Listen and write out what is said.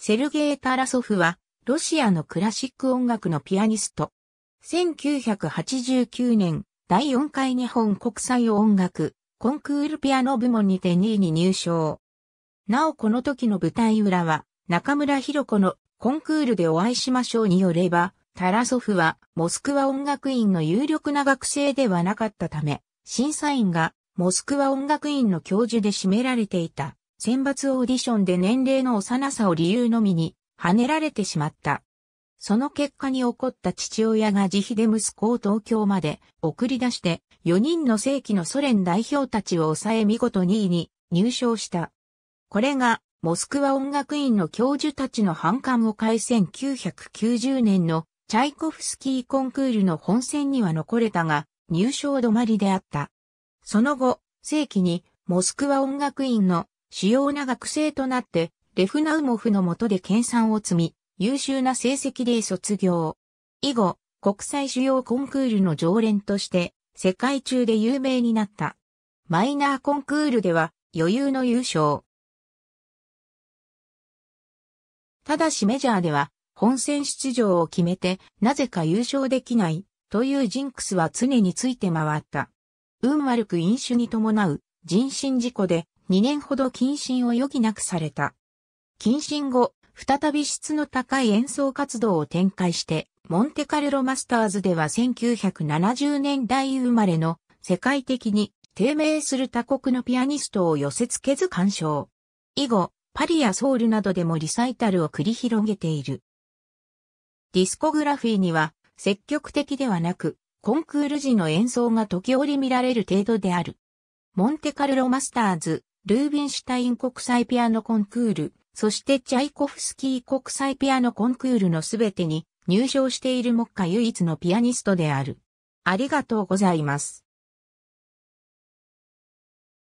セルゲイ・タラソフは、ロシアのクラシック音楽のピアニスト。1989年、第4回日本国際音楽コンクールピアノ部門にて2位に入賞。なおこの時の舞台裏は、中村博子のコンクールでお会いしましょうによれば、タラソフはモスクワ音楽院の有力な学生ではなかったため、審査員がモスクワ音楽院の教授で占められていた。選抜オーディションで年齢の幼さを理由のみに、跳ねられてしまった。その結果に起こった父親が自費で息子を東京まで送り出して、4人の正規のソ連代表たちを抑え見事2位に入賞した。これが、モスクワ音楽院の教授たちの反感を変え1990年のチャイコフスキーコンクールの本戦には残れたが、入賞止まりであった。その後、正規にモスクワ音楽院の主要な学生となって、レフナウモフの下で研鑽を積み、優秀な成績で卒業。以後、国際主要コンクールの常連として、世界中で有名になった。マイナーコンクールでは、余裕の優勝。ただしメジャーでは、本戦出場を決めて、なぜか優勝できない、というジンクスは常について回った。運悪く飲酒に伴う、人身事故で2年ほど謹慎を余儀なくされた。謹慎後、再び質の高い演奏活動を展開して、モンテカルロマスターズでは1970年代生まれの世界的に低迷する他国のピアニストを寄せ付けず鑑賞。以後、パリやソウルなどでもリサイタルを繰り広げている。ディスコグラフィーには積極的ではなく、コンクール時の演奏が時折見られる程度である。モンテカルロマスターズ、ルービンシュタイン国際ピアノコンクール、そしてチャイコフスキー国際ピアノコンクールのすべてに入賞している目下唯一のピアニストである。ありがとうございます。